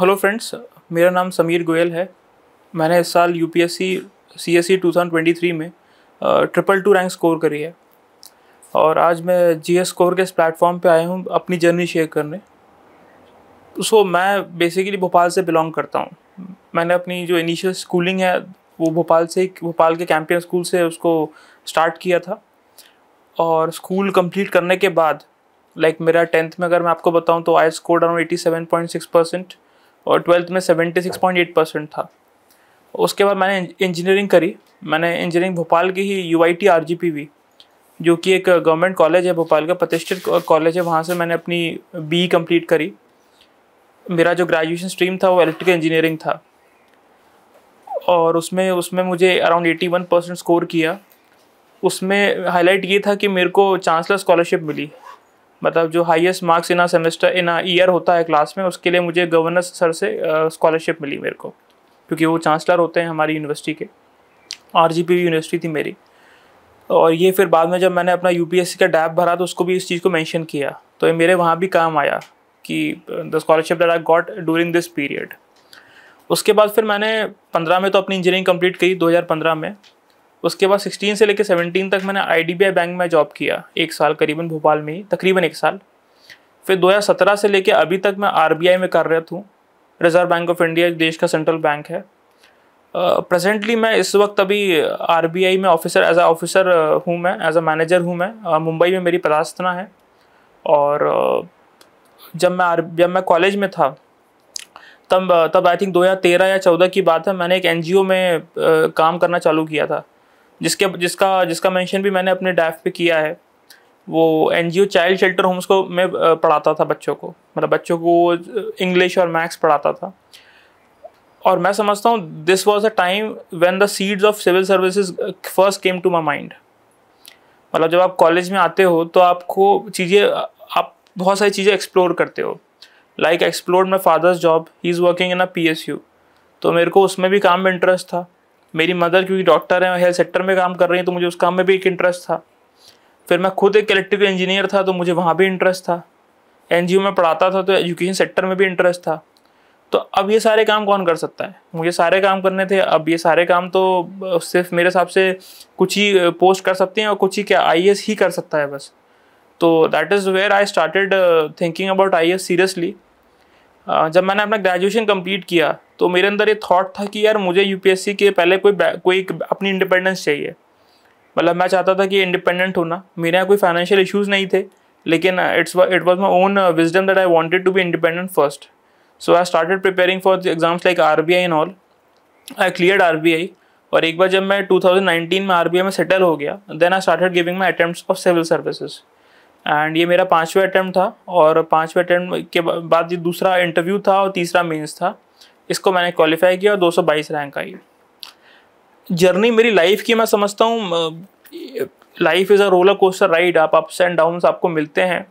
Hello friends मेरा नाम समीर गोयल है मैंने इस साल U P S C C S C two thousand twenty three में ट्रिपल टू रैंक स्कोर करी है और आज मैं जी एस स्कोर के इस प्लेटफॉर्म पे आया हूँ अपनी जर्नी शेयर करने सो मैं बेसिकली भोपाल से बिलोंग करता हूँ मैंने अपनी जो इनिशियल स्कूलिंग है वो भोपाल से भोपाल के कैंपियन स्कूल से उसको स्टार्ट किया था और स्कूल कंप्लीट करने के बाद लाइक like मेरा टेंथ में अगर मैं आपको बताऊं तो I score around eighty seven point six percent और ट्वेल्थ में seventy six point eight percent था उसके बाद मैंने इंजीनियरिंग करी मैंने इंजीनियरिंग भोपाल की ही U I T R G P जो कि एक गवर्नमेंट कॉलेज है भोपाल का प्रतिष्ठित कॉलेज है वहाँ से मैंने अपनी बी कंप्लीट e करी मेरा जो ग्रेजुएशन स्ट्रीम था वो इलेक्ट्रिकल इंजीनियरिंग था और उसमें उसमें मुझे around eighty one percent score किया उसमें हाईलाइट ये था कि मेरे को चांसलर स्कॉलरशिप मिली मतलब जो highest marks in uh semester in uh year होता है क्लास में उसके लिए मुझे गवर्नर सर से स्कॉलरशिप मिली मेरे को क्योंकि वो चांसलर होते हैं हमारी यूनिवर्सिटी के आर यूनिवर्सिटी थी मेरी और ये फिर बाद में जब मैंने अपना यू का डैप भरा तो उसको भी इस चीज़ को मैंशन किया तो ये मेरे वहाँ भी काम आया कि the scholarship that I got during this period उसके बाद फिर मैंने पंद्रह में तो अपनी इंजीनियरिंग कंप्लीट की 2015 में उसके बाद 16 से लेकर 17 तक मैंने आई बैंक में जॉब किया एक साल करीबन भोपाल में ही तकरीबन एक साल फिर 2017 से लेकर अभी तक मैं आर में रहा हूँ रिजर्व बैंक ऑफ इंडिया देश का सेंट्रल बैंक है प्रेजेंटली uh, मैं इस वक्त अभी आरबीआई में ऑफिसर एज अ ऑफिसर हूँ मैं एज अ मैनेजर हूँ मैं uh, मुंबई में मेरी पदास्थना है और uh, जब मैं आर जब मैं कॉलेज में था तब तब आई थिंक तेरह या चौदह की बात है मैंने एक एनजीओ में काम करना चालू किया था जिसके जिसका जिसका मेंशन भी मैंने अपने डैफ पे किया है वो एन चाइल्ड शेल्टर होम्स को मैं पढ़ाता था बच्चों को मतलब बच्चों को इंग्लिश और मैथ्स पढ़ाता था और मैं समझता हूँ this was a time when the seeds of civil services first came to my mind मतलब जब आप कॉलेज में आते हो तो आपको चीज़ें आप बहुत सारी चीज़ें एक्सप्लोर करते हो like explore my father's job he is working in a P S U तो मेरे को उसमें भी काम में इंटरेस्ट था मेरी मदर क्योंकि डॉक्टर हैं हेल्थ सेक्टर में काम कर रही हैं तो मुझे उस काम में भी एक इंटरेस्ट था फिर मैं खुद एक इलेक्ट्रिकल इंजीनियर था तो मुझे वहाँ भी इंटरेस्ट था एन में पढ़ाता था तो एजुकेशन सेक्टर में भी इंटरेस्ट था तो अब ये सारे काम कौन कर सकता है मुझे सारे काम करने थे अब ये सारे काम तो सिर्फ मेरे हिसाब से कुछ ही पोस्ट कर सकते हैं और कुछ ही क्या आई ही कर सकता है बस तो that is where I started thinking about I seriously जब मैंने अपना ग्रेजुएशन कंप्लीट किया तो मेरे अंदर ये थॉट था कि यार मुझे यूपीएससी के पहले कोई कोई अपनी इंडिपेंडेंस चाहिए मतलब मैं चाहता था कि इंडिपेंडेंट होना मेरे यहाँ कोई फाइनेंशियल इश्यूज़ नहीं थे लेकिन it's it was my own wisdom that I wanted to be independent first so I started preparing for exams like R B I and all I clear R B I और एक बार जब मैं nineteen में are में settle हो गया then I started giving my attempt of civil services and ये मेरा पाँचवा अटैम्प्ट था और पाँचवें अटैम्प्ट के बाद ये दूसरा इंटरव्यू था और तीसरा मेंस था इसको मैंने क्वालिफाई किया और 222 रैंक आई जर्नी मेरी लाइफ की मैं समझता हूँ life is a roller coaster ride आप अप्स एंड डाउन्स आपको मिलते हैं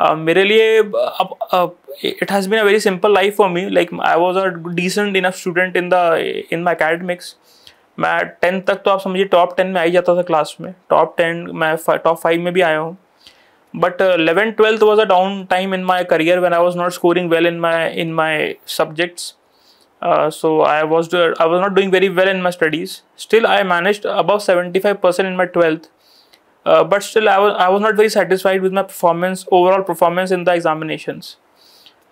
uh, मेरे लिए अब it has been a very simple life for me like I was a decent enough student in the in my academics मैं tenth तक तो आप समझिए टॉप टेन में आई जाता था क्लास में टॉप टेन मैं टॉप फाइव में भी आया हूँ but uh, 11 12th was a down time in my career when i was not scoring well in my in my subjects uh, so i was i was not doing very well in my studies still i managed above 75% in my 12th uh, but still I was, I was not very satisfied with my performance overall performance in the examinations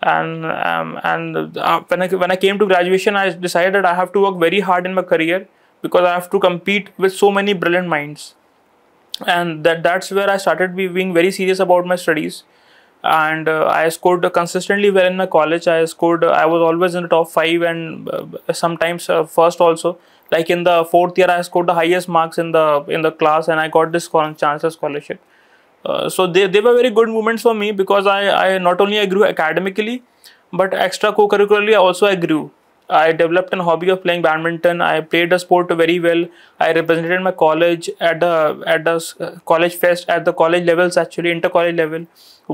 and um, and uh, when I, when I came to graduation I decided that I have to work very hard in my career because I have to compete with so many brilliant minds and that that's where I started being very serious about my studies and uh, I scored consistently well in my college I scored I was always in the top 5 and uh, sometimes uh, first also like in the fourth year I scored the highest marks in the in the class and I got this chance scholarship uh, so they, they were very good moments for me because I, I not only I grew academically but extra co-curricularly also I grew I developed a hobby of playing badminton. I played the sport very well. I represented my college at the at the uh, college fest at the college levels actually inter college level.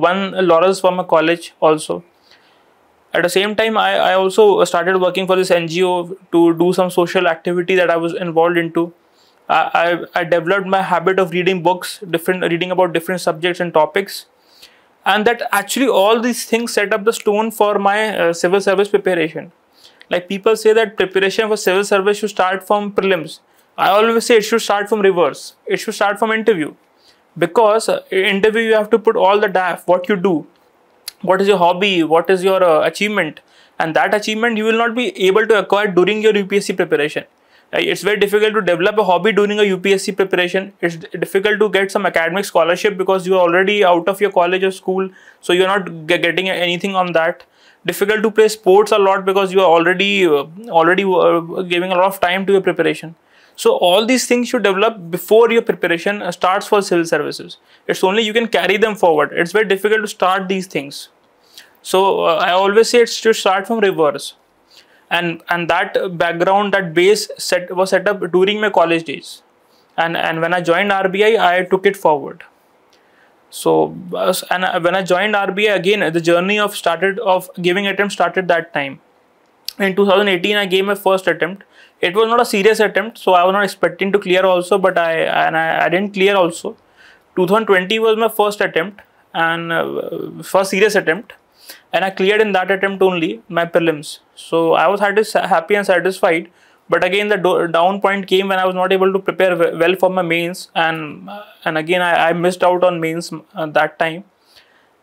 Won laurels from my college also. At the same time, I, I also started working for this NGO to do some social activity that I was involved into. I, I, I developed my habit of reading books, different reading about different subjects and topics and that actually all these things set up the stone for my uh, civil service preparation like people say that preparation for civil service should start from prelims. I always say it should start from reverse. It should start from interview. Because uh, in interview you have to put all the DAF, what you do, what is your hobby, what is your uh, achievement. And that achievement you will not be able to acquire during your UPSC preparation. Uh, it's very difficult to develop a hobby during a UPSC preparation. It's difficult to get some academic scholarship because you are already out of your college or school. So you're not getting anything on that difficult to play sports a lot because you are already uh, already uh, giving a lot of time to your preparation so all these things you develop before your preparation uh, starts for civil services it's only you can carry them forward it's very difficult to start these things so uh, i always say it should start from reverse and and that background that base set was set up during my college days and and when i joined rbi i took it forward so and when I joined RBI again, the journey of started of giving attempt started that time. In 2018, I gave my first attempt. It was not a serious attempt, so I was not expecting to clear also, but I and I, I didn't clear also. 2020 was my first attempt and uh, first serious attempt, and I cleared in that attempt only my prelims. So I was happy and satisfied but again the down point came when i was not able to prepare well for my mains and uh, and again i, I missed out on mains uh, that time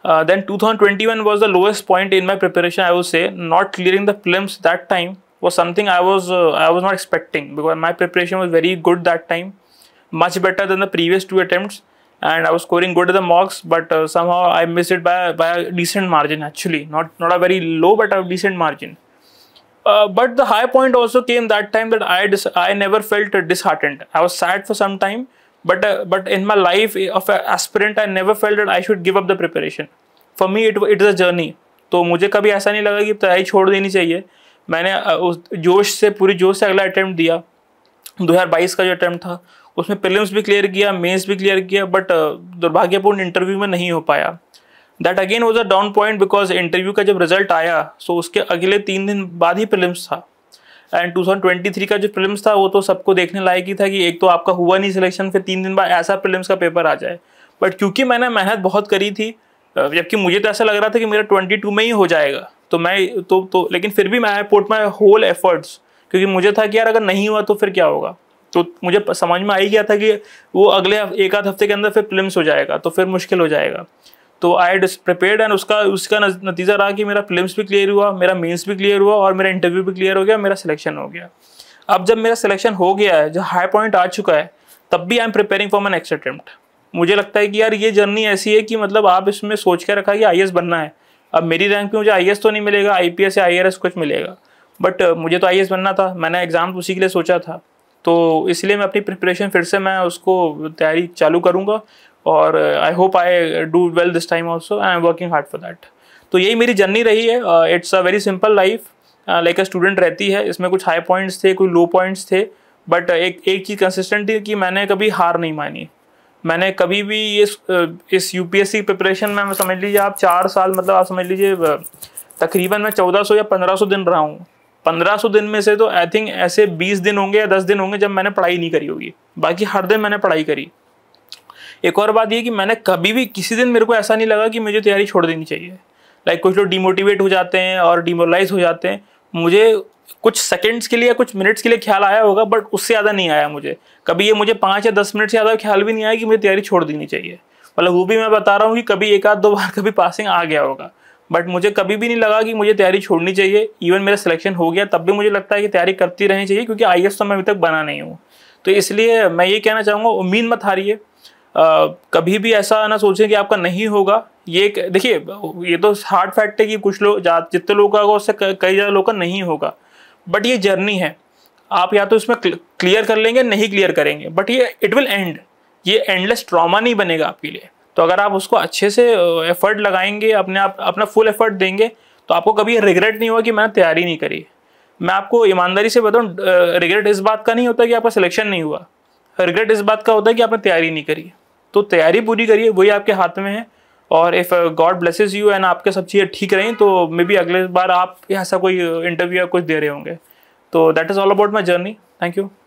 uh, then 2021 was the lowest point in my preparation i would say not clearing the prelims that time was something i was uh, i was not expecting because my preparation was very good that time much better than the previous two attempts and i was scoring good at the mocks but uh, somehow i missed it by by a decent margin actually not not a very low but a decent margin Uh, but the high point also came that time that I I never felt disheartened. I was sad for some time, but uh, but in my life of an aspirant, I never felt that I should give up the preparation. For me, it it is a journey. तो मुझे कभी ऐसा नहीं लगा कि तैयारी छोड़ देनी चाहिए मैंने उस जोश से पूरी जोश से अगला अटैम्प्ट दिया 2022 का जो अटैम्प्ट था उसमें प्रीलिम्स भी क्लियर किया मेंस भी क्लियर किया बट दुर्भाग्यपूर्ण इंटरव्यू में नहीं हो पाया that again was a down point because interview का जब रिजल्ट आया सो so उसके अगले तीन दिन बाद ही प्रिलिम्स था एंड थ्री का जो प्रिलिम्स था वो तो सबको देखने लायक ही था कि एक तो आपका हुआ नहीं सिलेक्शन फिर तीन दिन बाद ऐसा प्रिलिम्स का पेपर आ जाए बट क्योंकि मैंने मेहनत बहुत करी थी जबकि मुझे तो ऐसा लग रहा था कि मेरा 22 में ही हो जाएगा तो मैं तो तो लेकिन फिर भी मैं पुट माई होल एफर्ट्स क्योंकि मुझे था कि यार अगर नहीं हुआ तो फिर क्या होगा तो मुझे समझ में आ ही गया था कि वो अगले एक आध हफ्ते के अंदर फिर प्रिलिम्स हो जाएगा तो फिर मुश्किल हो जाएगा तो आई डिस प्रिपेयर्ड एंड उसका उसका नतीजा रहा कि मेरा फिल्म भी क्लियर हुआ मेरा मीन्स भी क्लियर हुआ और मेरा इंटरव्यू भी क्लियर हो गया मेरा सिलेक्शन हो गया अब जब मेरा सिलेक्शन हो गया है जब हाई पॉइंट आ चुका है तब भी I am preparing for my next attempt मुझे लगता है कि यार ये जर्नी ऐसी है कि मतलब आप इसमें सोच के रखा कि आई बनना है अब मेरी रैंक पे मुझे आई तो नहीं मिलेगा आई या आई कुछ मिलेगा बट uh, मुझे तो आई बनना था मैंने एग्ज़ाम उसी के लिए सोचा था तो इसलिए मैं अपनी प्रिपरेशन फिर से मैं उसको तैयारी चालू करूँगा और I hope I do well this time also I am working hard for that तो यही मेरी जर्नी रही है it's a very simple life like a student रहती है इसमें कुछ हाई पॉइंट्स थे कुछ लो पॉइंट्स थे बट uh, एक एक चीज़ कंसिस्टेंट थी कि मैंने कभी हार नहीं मानी मैंने कभी भी इस uh, इस U P S C preparation में समझ लीजिए आप चार साल मतलब आप समझ लीजिए uh, तकरीबन मैं चौदह सौ या पंद्रह सौ दिन रहा हूँ पंद्रह सौ दिन में से तो आई थिंक ऐसे बीस दिन होंगे या दस दिन होंगे जब मैंने पढ़ाई नहीं करी होगी बाकी हर दिन मैंने पढ़ाई करी एक और बात ये कि मैंने कभी भी किसी दिन मेरे को ऐसा नहीं लगा कि मुझे तैयारी छोड़ देनी चाहिए लाइक कुछ लोग डिमोटिवेट हो जाते हैं और डिमोरलाइज हो जाते हैं मुझे कुछ सेकेंड्स के लिए कुछ मिनट्स के लिए ख्याल आया होगा बट उससे ज़्यादा नहीं आया मुझे कभी ये मुझे पाँच या दस मिनट से ज़्यादा ख्याल भी नहीं आया कि मुझे तैयारी छोड़ देनी चाहिए मतलब वो भी मैं बता रहा हूँ कि कभी एक आध दो बार कभी पासिंग आ गया होगा बट मुझे कभी भी नहीं लगा कि मुझे तैयारी छोड़नी चाहिए इवन मेरा सिलेक्शन हो गया तब भी मुझे लगता है कि तैयारी करती रहनी चाहिए क्योंकि आई तो मैं अभी तक बना नहीं हूँ तो इसलिए मैं ये कहना चाहूँगा उम्मीद मत हारिए कभी भी ऐसा ना सोचें कि आपका नहीं होगा ये देखिए ये तो हार्ड फैक्ट है कि कुछ लोग जितने लोग का होगा उससे कई ज़्यादा लोगों का नहीं होगा बट ये जर्नी है आप या तो इसमें क्लियर कर लेंगे नहीं क्लियर करेंगे बट ये इट विल एंड ये एंडलेस ट्रामा नहीं बनेगा आपके लिए तो अगर आप उसको अच्छे से एफर्ट लगाएंगे अपने आप अपना फुल एफर्ट देंगे तो आपको कभी रिग्रेट नहीं होगा कि मैंने तैयारी नहीं करी मैं आपको ईमानदारी से बताऊँ रिग्रेट इस बात का नहीं होता कि आपका सिलेक्शन नहीं हुआ रिग्रेट इस बात का होता है कि आपने तैयारी नहीं करी तो तैयारी पूरी करिए वही आपके हाथ में है और if God blesses you and आपके सब चीज़ें ठीक रही तो मे बी अगले बार आप ऐसा कोई इंटरव्यू या कुछ दे रहे होंगे तो that is all about my journey thank you